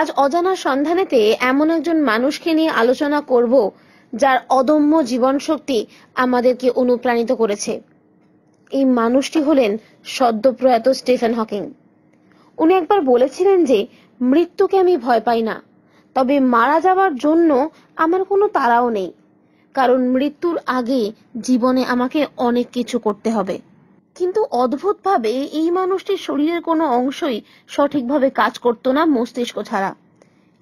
আজ অজানা সন্ধানেতে এমন একজন মানুষকে নিয়ে আলোচনা করব যার অদম্য জীবনশক্তি আমাদেরকে অনুপ্রাণিত করেছে এই মানুষটি হলেন সদ্যপ্রয়াত স্টিফেন হকিং উনি একবার বলেছিলেন যে মৃত্যুকে আমি ভয় পাই না তবে মারা যাওয়ার জন্য আমার কোনো তাড়াও নেই কারণ মৃত্যুর আগে জীবনে আমাকে অনেক কিছু করতে হবে কিন্তু অদ্ভুতভাবে এই মানুষটির শরীরের কোনো অংশই সঠিকভাবে কাজ করত না মস্তিষ্ক ছাড়া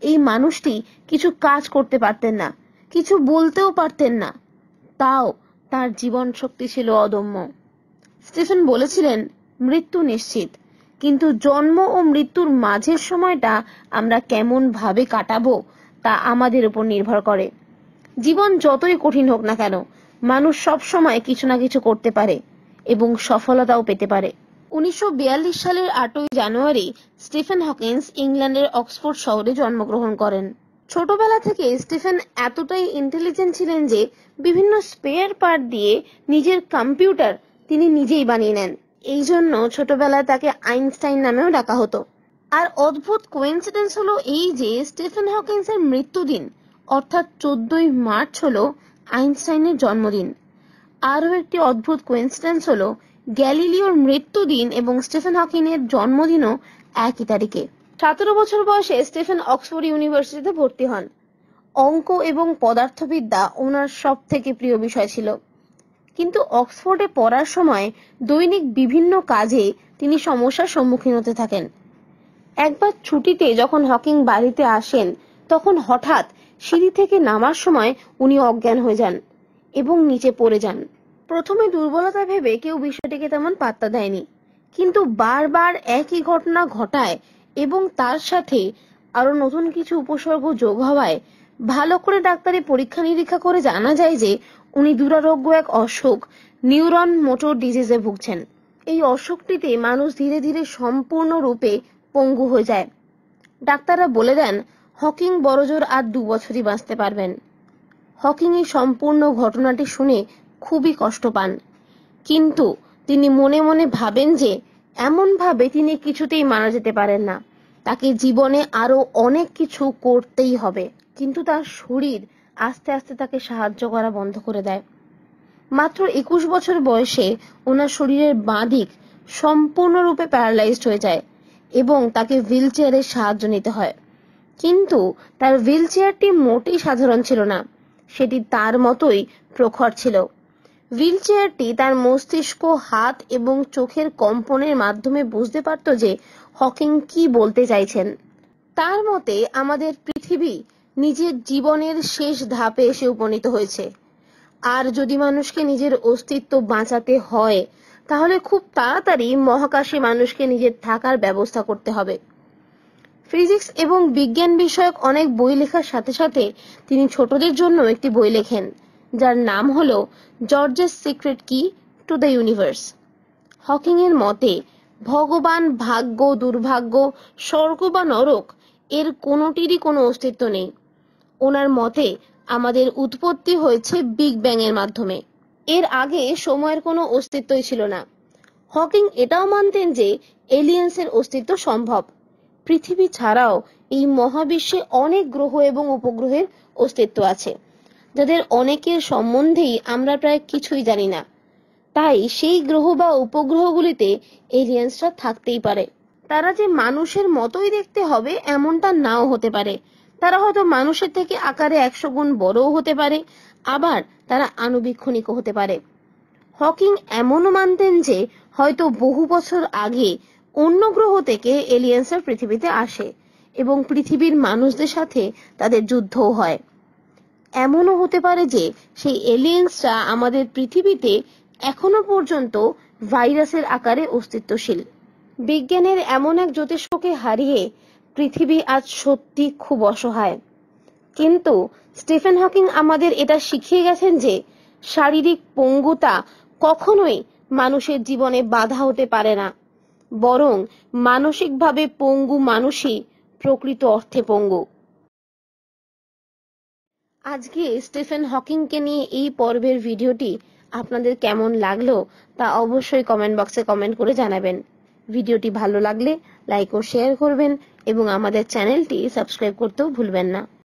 এই মানুষটি কিছু কাজ করতে পারতেন না কিছু বলতেও পারতেন না তাও তার জীবন শক্তি ছিল অদম্য স্টেশন বলেছিলেন মৃত্যু নিশ্চিত কিন্তু জন্ম ও মৃত্যুর মাঝের সময়টা আমরা কেমন ভাবে কাটাবো তা আমাদের উপর নির্ভর করে জীবন যতই কঠিন হোক না কেন মানুষ সব সময় কিছু না কিছু করতে পারে এবং সফলতাও পেতে পারে উনিশশো সালের আটই জানুয়ারি স্টিফেন হকিন্স ইংল্যান্ডের অক্সফোর্ড শহরে জন্মগ্রহণ করেন ছোটবেলা থেকে স্টিফেন এতটাই ইন্টেলিজেন্ট ছিলেন যে বিভিন্ন স্পেয়ার পার্ট দিয়ে নিজের কম্পিউটার তিনি নিজেই বানিয়ে নেন এই জন্য ছোটবেলায় তাকে আইনস্টাইন নামেও ডাকা হতো আর অদ্ভুত কোয়েন্সিডেন্স হলো এই যে স্টিফেন হকিন্সের মৃত্যুদিন অর্থাৎ চোদ্দই মার্চ হলো আইনস্টাইনের জন্মদিন আরও একটি অদ্ভুত কোয়েন্সিডেন্স হলো গ্যালিলিওর মৃত্যুদিন এবং স্টিফেন হকিনের জন্মদিনও একই তারিখে সতেরো বছর বয়সে স্টিফেন অক্সফোর্ড ইউনিভার্সিটিতে ভর্তি হন অঙ্ক এবং পদার্থবিদ্যা ওনার সব থেকে প্রিয় বিষয় ছিল কিন্তু অক্সফোর্ডে পড়ার সময় দৈনিক বিভিন্ন কাজে তিনি সমস্যার সম্মুখীন হতে থাকেন একবার ছুটিতে যখন হকিং বাড়িতে আসেন তখন হঠাৎ সিঁড়ি থেকে নামার সময় উনি অজ্ঞান হয়ে যান এবং নিচে পড়ে যান প্রথমে দুর্বলতা ভেবে কেউ বিষয়টিকে তেমন পাত্তা দেয়নি কিন্তু বারবার একই ঘটনা ঘটায় এবং তার সাথে আরো নতুন কিছু উপসর্গ যোগ হওয়ায় ভালো করে ডাক্তারি পরীক্ষা নিরীক্ষা করে জানা যায় যে উনি দুরারোগ্য এক অসুখ নিউরন মোটর ডিজিজে ভুগছেন এই অসুখটিতে মানুষ ধীরে ধীরে সম্পূর্ণ রূপে পঙ্গু হয়ে যায় ডাক্তাররা বলে দেন হকিং বড়জোর আর দু বছরই বাঁচতে পারবেন হকিং এই সম্পূর্ণ ঘটনাটি শুনে খুবই কষ্ট পান কিন্তু তিনি মনে মনে ভাবেন যে এমনভাবে তিনি কিছুতেই মারা যেতে পারেন না তাকে জীবনে আরও অনেক কিছু করতেই হবে কিন্তু তার শরীর আস্তে আস্তে তাকে সাহায্য করা বন্ধ করে দেয় মাত্র একুশ বছর বয়সে ওনার শরীরের বাঁ দিক সম্পূর্ণরূপে প্যারালাইজড হয়ে যায় এবং তাকে হুইল চেয়ারের সাহায্য নিতে হয় কিন্তু তার হুইল চেয়ারটি মোটেই সাধারণ ছিল না সেটি তার মতোই প্রখর ছিল চেয়ারটি তার মস্তিষ্ক হাত এবং চোখের কম্পনের মাধ্যমে বুঝতে পারত যে হকিং কি বলতে চাইছেন তার মতে আমাদের পৃথিবী নিজের জীবনের শেষ ধাপে এসে উপনীত হয়েছে আর যদি মানুষকে নিজের অস্তিত্ব বাঁচাতে হয় তাহলে খুব তাড়াতাড়ি মহাকাশে মানুষকে নিজের থাকার ব্যবস্থা করতে হবে ফিজিক্স এবং বিজ্ঞান বিষয়ক অনেক বই লেখার সাথে সাথে তিনি ছোটদের জন্য একটি বই লেখেন যার নাম হল George's secret key to the universe Hawking এর মতে ভগবান ভাগ্য দুর্ভাগ্য স্বর্গ বা নরক এর কোনোটিরই কোনো অস্তিত্ব নেই ওনার মতে আমাদের উৎপত্তি হয়েছে বিগ ব্যাং এর মাধ্যমে এর আগে সময়ের কোনো অস্তিত্বই ছিল না হকিং এটাও মানতেন যে এলিয়েন্সের অস্তিত্ব সম্ভব পৃথিবী ছাড়াও এই মহাবিশ্বে অনেক গ্রহ এবং উপগ্রহের অস্তিত্ব আছে যাদের অনেকের সম্বন্ধেই আমরা প্রায় কিছুই জানি না তাই সেই গ্রহ বা উপগ্রহগুলিতে এলিয়েন্সরা থাকতেই পারে তারা যে মানুষের মতোই দেখতে হবে এমনটা নাও হতে পারে তারা হয়তো মানুষের থেকে আকারে একশো গুণ বড়ও হতে পারে আবার তারা আণুবীক্ষণিকও হতে পারে হকিং এমনও মানতেন যে হয়তো বহু বছর আগে অন্য গ্রহ থেকে এলিয়েন্সরা পৃথিবীতে আসে এবং পৃথিবীর মানুষদের সাথে তাদের যুদ্ধও হয় এমনও হতে পারে যে সেই এলিয়েন্সরা আমাদের পৃথিবীতে এখনো পর্যন্ত ভাইরাসের আকারে অস্তিত্বশীল বিজ্ঞানের এমন এক জ্যোতিষ্ককে হারিয়ে পৃথিবী আজ সত্যি খুব অসহায় কিন্তু স্টিফেন হকিং আমাদের এটা শিখিয়ে গেছেন যে শারীরিক পঙ্গুতা কখনোই মানুষের জীবনে বাধা হতে পারে না বরং মানসিকভাবে পঙ্গু মানুষই প্রকৃত অর্থে পঙ্গু আজকে স্টিফেন হকিংকে নিয়ে এই পর্বের ভিডিওটি আপনাদের কেমন লাগলো তা অবশ্যই কমেন্ট বক্সে কমেন্ট করে জানাবেন ভিডিওটি ভালো লাগলে লাইক ও শেয়ার করবেন এবং আমাদের চ্যানেলটি সাবস্ক্রাইব করতেও ভুলবেন না